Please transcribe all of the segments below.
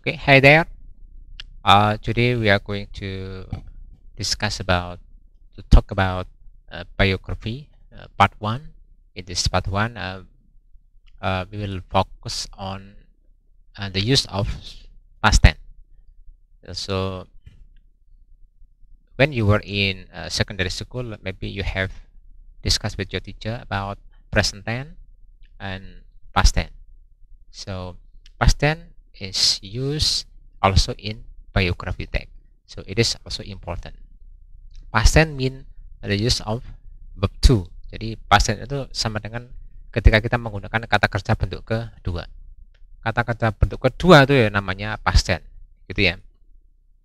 okay hi there uh, today we are going to discuss about to talk about uh, biography uh, part one in this part one uh, uh, we will focus on uh, the use of past tense so when you were in secondary school maybe you have discussed with your teacher about present tense and past tense so past tense is used also in biography text. So it is also important. Past tense mean the use of verb to. Jadi past tense itu sama dengan ketika kita menggunakan kata kerja bentuk kedua. Kata kerja bentuk kedua itu ya namanya past tense, gitu ya.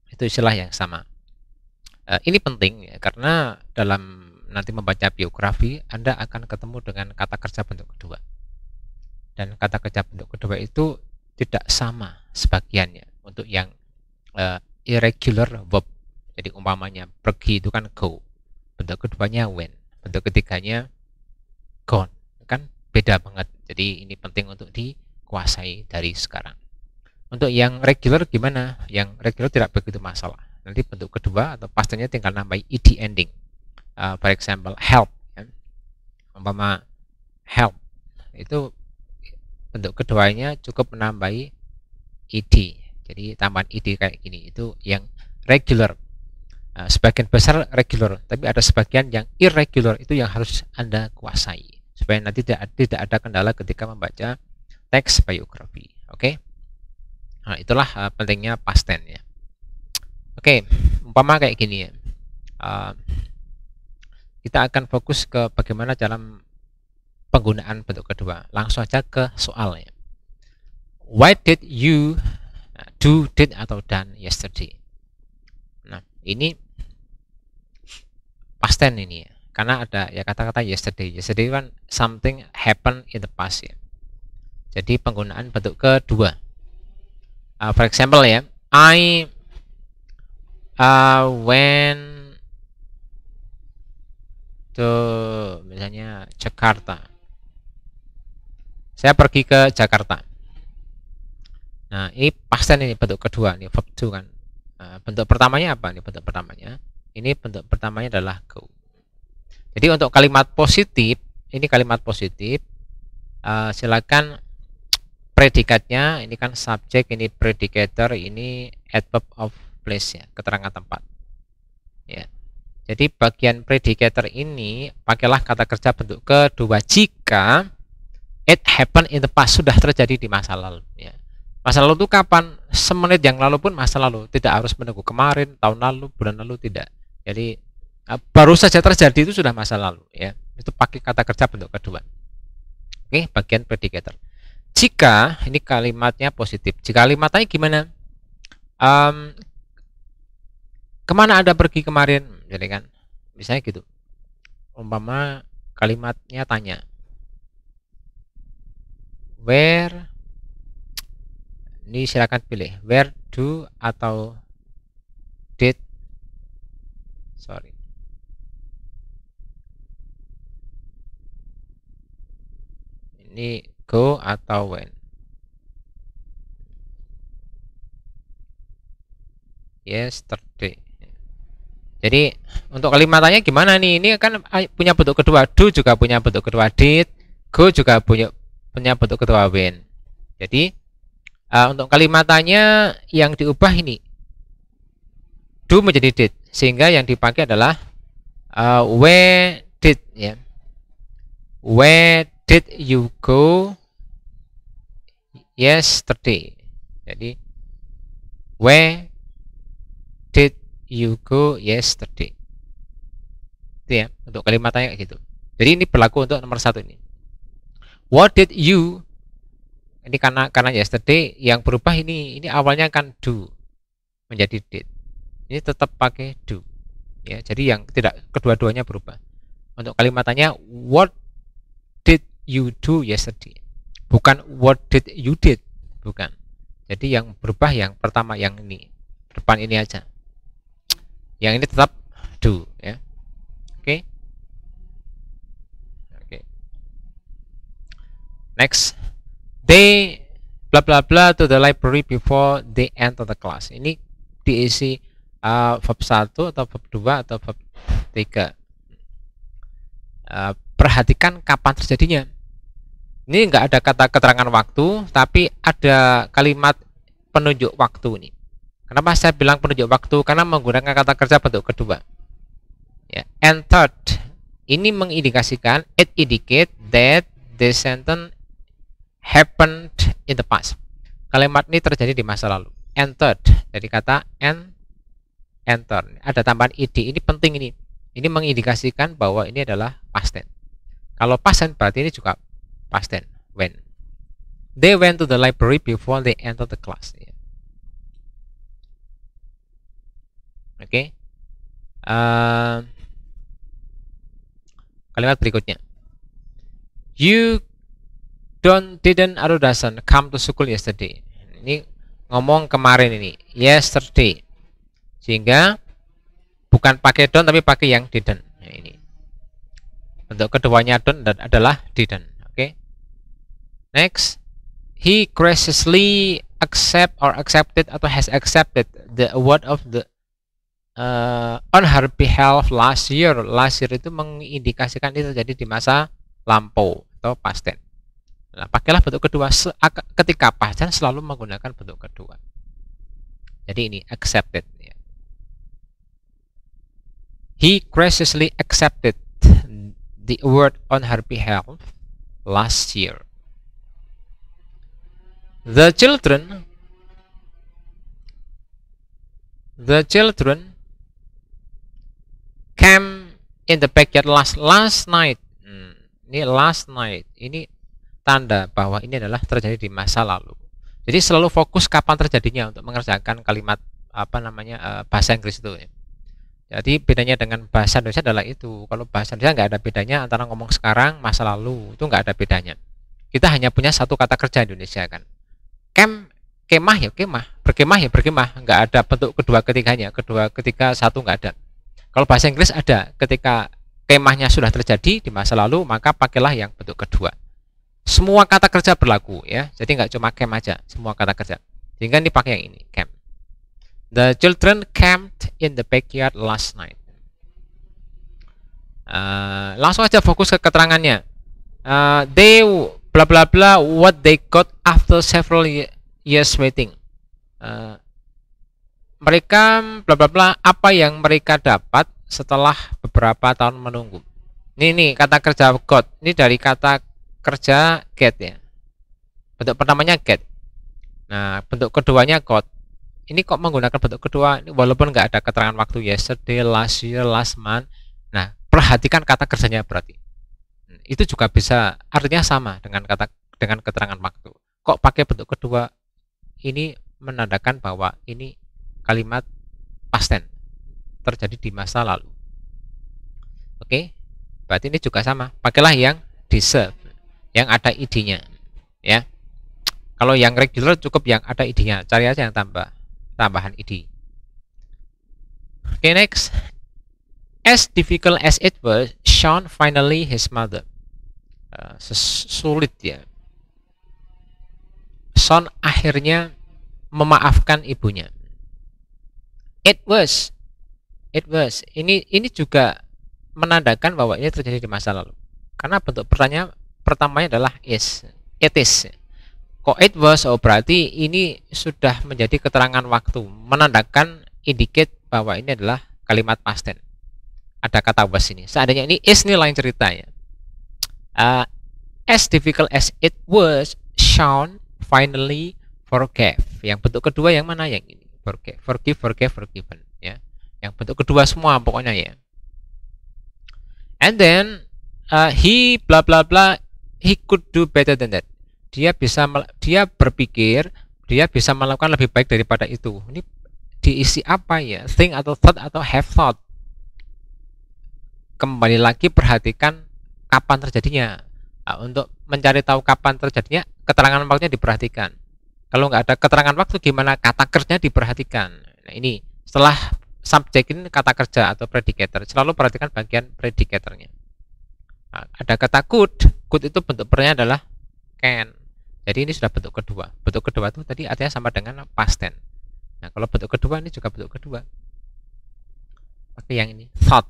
Itu istilah yang sama. Uh, ini penting ya, karena dalam nanti membaca biografi Anda akan ketemu dengan kata kerja bentuk kedua. Dan kata kerja bentuk kedua itu tidak sama sebagiannya untuk yang uh, irregular verb. Jadi umpamanya pergi itu kan go, bentuk keduanya when, bentuk ketiganya gone. Kan beda banget. Jadi ini penting untuk dikuasai dari sekarang. Untuk yang regular gimana? Yang regular tidak begitu masalah. Nanti bentuk kedua atau pastinya tinggal nambah ed ending. Uh, for example help. Kan? Umpama help itu untuk keduanya cukup menambahi id jadi tambahan id kayak gini itu yang regular nah, sebagian besar regular tapi ada sebagian yang irregular itu yang harus anda kuasai supaya nanti tidak, tidak ada kendala ketika membaca teks biografi oke okay? nah, itulah uh, pentingnya past ya oke okay, umpama kayak gini ya uh, kita akan fokus ke bagaimana dalam penggunaan bentuk kedua. Langsung aja ke soalnya. Why did you uh, do did atau done yesterday? Nah, ini past tense ini ya. Karena ada ya kata-kata yesterday. Yesterday kan something happen in the past ya. Jadi penggunaan bentuk kedua. Uh, for example ya, I uh, went to misalnya Jakarta saya pergi ke Jakarta nah ini pasien ini bentuk kedua nih verb to kan nah, bentuk pertamanya apa nih bentuk pertamanya ini bentuk pertamanya adalah go jadi untuk kalimat positif ini kalimat positif eh, silakan predikatnya ini kan subjek ini predikator ini adverb of place ya keterangan tempat ya jadi bagian predikator ini pakailah kata kerja bentuk kedua jika It happened in the past sudah terjadi di masa lalu. Ya. Masa lalu itu kapan? Semenit yang lalu pun masa lalu. Tidak harus menunggu kemarin, tahun lalu, bulan lalu tidak. Jadi eh, baru saja terjadi itu sudah masa lalu. Ya, itu pakai kata kerja bentuk kedua. Oke, bagian predikator. Jika ini kalimatnya positif. Jika kalimatnya gimana? Um, kemana anda pergi kemarin? Jadi kan, misalnya gitu. Umpama kalimatnya tanya, where ini silakan pilih where do atau did sorry ini go atau when Yes, yesterday jadi untuk kalimatnya gimana nih ini kan eh, punya bentuk kedua do juga punya bentuk kedua did go juga punya penyebut bentuk ketua BN. Jadi uh, untuk kalimatannya yang diubah ini do menjadi did sehingga yang dipakai adalah uh, where did ya. Where did you go yesterday? Jadi where did you go yesterday? Itu ya, untuk kalimatnya kayak gitu. Jadi ini berlaku untuk nomor satu ini what did you ini karena karena yesterday yang berubah ini ini awalnya kan do menjadi did ini tetap pakai do ya jadi yang tidak kedua-duanya berubah untuk kalimatnya what did you do yesterday bukan what did you did bukan jadi yang berubah yang pertama yang ini depan ini aja yang ini tetap do ya Next, they bla bla bla to the library before the end of the class. Ini diisi uh, verb 1 atau verb 2 atau verb 3. Uh, perhatikan kapan terjadinya. Ini enggak ada kata keterangan waktu, tapi ada kalimat penunjuk waktu ini. Kenapa saya bilang penunjuk waktu? Karena menggunakan kata kerja bentuk kedua. Ya, third, ini mengindikasikan it indicate that the sentence happened in the past. Kalimat ini terjadi di masa lalu. Entered dari kata en enter. Ada tambahan id ini penting ini. Ini mengindikasikan bahwa ini adalah past tense. Kalau past tense berarti ini juga past tense when. They went to the library before they entered the class. Iya. Oke. Okay. Uh, eh, kalimat berikutnya. You don't didn't atau doesn't come to school yesterday. Ini ngomong kemarin ini, yesterday. Sehingga bukan pakai don't tapi pakai yang didn't. Nah, ini. untuk keduanya don't adalah didn't. Oke. Okay? Next, he graciously accept or accepted atau has accepted the award of the uh, on her behalf last year. Last year itu mengindikasikan itu terjadi di masa lampau atau past tense. Nah, pakailah bentuk kedua ketika pasien selalu menggunakan bentuk kedua. Jadi ini accepted. Ya. He graciously accepted the award on her behalf last year. The children The children came in the backyard last last night. Hmm, ini last night. Ini tanda bahwa ini adalah terjadi di masa lalu. Jadi selalu fokus kapan terjadinya untuk mengerjakan kalimat apa namanya eh, bahasa Inggris itu. Jadi bedanya dengan bahasa Indonesia adalah itu. Kalau bahasa Indonesia nggak ada bedanya antara ngomong sekarang, masa lalu itu nggak ada bedanya. Kita hanya punya satu kata kerja Indonesia kan. Kem kemah ya kemah, berkemah ya berkemah, nggak ada bentuk kedua ketiganya, kedua ketiga satu nggak ada. Kalau bahasa Inggris ada, ketika kemahnya sudah terjadi di masa lalu maka pakailah yang bentuk kedua semua kata kerja berlaku ya. Jadi nggak cuma camp aja, semua kata kerja. Sehingga dipakai yang ini, camp. The children camped in the backyard last night. Uh, langsung aja fokus ke keterangannya. Uh, they bla bla bla what they got after several years waiting. Uh, mereka bla bla bla apa yang mereka dapat setelah beberapa tahun menunggu. Ini ini kata kerja got. Ini dari kata kerja get ya. Bentuk pertamanya get. Nah, bentuk keduanya got Ini kok menggunakan bentuk kedua walaupun nggak ada keterangan waktu yesterday, ya, last year, last month. Nah, perhatikan kata kerjanya berarti. Itu juga bisa artinya sama dengan kata dengan keterangan waktu. Kok pakai bentuk kedua? Ini menandakan bahwa ini kalimat past tense terjadi di masa lalu. Oke. Berarti ini juga sama. Pakailah yang deserve yang ada idenya, ya kalau yang regular cukup yang ada idenya, cari aja yang tambah tambahan id oke okay, next as difficult as it was Sean finally his mother uh, sesulit ya Sean akhirnya memaafkan ibunya it was it was ini ini juga menandakan bahwa ini terjadi di masa lalu karena bentuk pertanyaan pertamanya adalah is it is kok it was oh berarti ini sudah menjadi keterangan waktu menandakan indicate bahwa ini adalah kalimat past tense ada kata was ini seandainya ini is ini lain ceritanya uh, as difficult as it was Sean finally forgave yang bentuk kedua yang mana yang ini forgive forgive forgive forgiven ya yang bentuk kedua semua pokoknya ya and then uh, he bla bla bla he could do better than that. Dia bisa dia berpikir dia bisa melakukan lebih baik daripada itu. Ini diisi apa ya? Think atau thought atau have thought. Kembali lagi perhatikan kapan terjadinya. Nah, untuk mencari tahu kapan terjadinya, keterangan waktunya diperhatikan. Kalau nggak ada keterangan waktu, gimana kata kerjanya diperhatikan. Nah, ini setelah subjekin kata kerja atau predikator, selalu perhatikan bagian predikatornya. Nah, ada kata could, could itu bentuk pernya adalah can. Jadi ini sudah bentuk kedua. Bentuk kedua itu tadi artinya sama dengan past tense. Nah, kalau bentuk kedua ini juga bentuk kedua. Oke yang ini thought.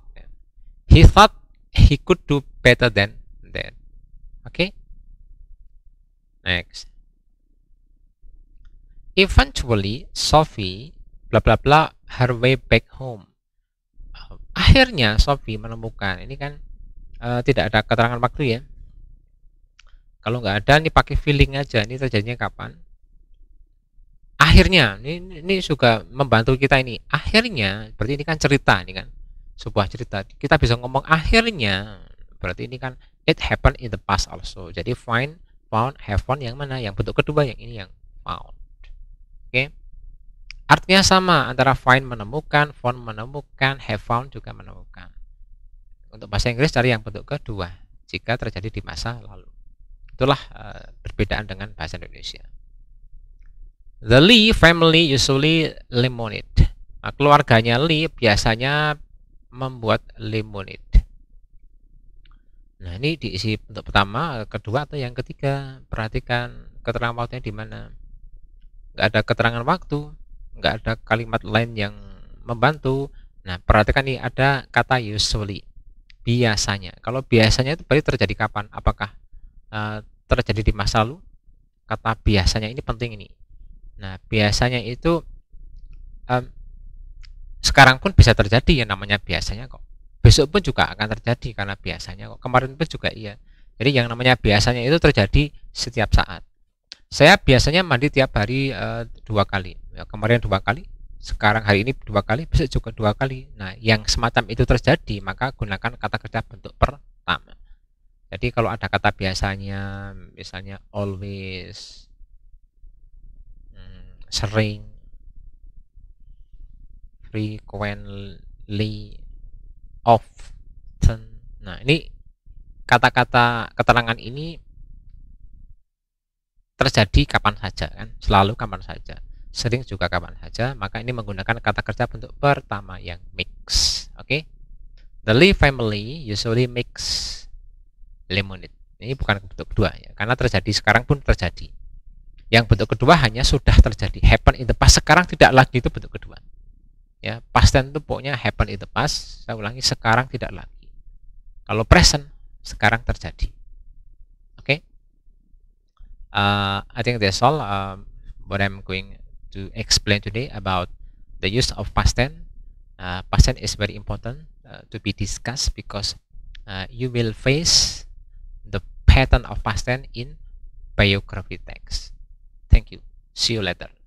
He thought he could do better than that. Oke. Okay? Next. Eventually, Sophie bla bla bla her way back home. Akhirnya Sophie menemukan ini kan uh, tidak ada keterangan waktu ya kalau nggak ada ini pakai feeling aja ini terjadinya kapan akhirnya ini, ini juga membantu kita ini akhirnya berarti ini kan cerita ini kan sebuah cerita kita bisa ngomong akhirnya berarti ini kan it happened in the past also jadi find found have found yang mana yang bentuk kedua yang ini yang found oke okay? artinya sama antara find menemukan found menemukan have found juga menemukan untuk bahasa Inggris cari yang bentuk kedua jika terjadi di masa lalu Itulah uh, perbedaan dengan bahasa Indonesia. The Lee family usually lemonade. Nah, keluarganya Lee biasanya membuat lemonade. Nah, ini diisi untuk pertama, kedua atau yang ketiga. Perhatikan keterangan waktunya di mana. Enggak ada keterangan waktu, enggak ada kalimat lain yang membantu. Nah, perhatikan nih ada kata usually. Biasanya. Kalau biasanya itu berarti terjadi kapan? Apakah Eh, terjadi di masa lalu kata biasanya ini penting ini nah biasanya itu um, sekarang pun bisa terjadi yang namanya biasanya kok besok pun juga akan terjadi karena biasanya kok kemarin pun juga iya jadi yang namanya biasanya itu terjadi setiap saat saya biasanya mandi tiap hari uh, dua kali ya, kemarin dua kali sekarang hari ini dua kali, besok juga dua kali. Nah, yang semacam itu terjadi, maka gunakan kata kerja bentuk pertama jadi kalau ada kata biasanya misalnya always hmm, sering frequently often nah ini kata-kata keterangan ini terjadi kapan saja kan selalu kapan saja sering juga kapan saja maka ini menggunakan kata kerja bentuk pertama yang mix oke okay? the Lee family usually mix lemonade. Ini bukan bentuk kedua ya, karena terjadi sekarang pun terjadi. Yang bentuk kedua hanya sudah terjadi happen in the past. Sekarang tidak lagi itu bentuk kedua. Ya, past tense itu pokoknya happen in the past. Saya ulangi sekarang tidak lagi. Kalau present sekarang terjadi. Oke. Okay? Uh, I think that's all um, what I'm going to explain today about the use of past tense. Uh, past tense is very important uh, to be discussed because uh, you will face pattern of past tense in biography text. Thank you. See you later.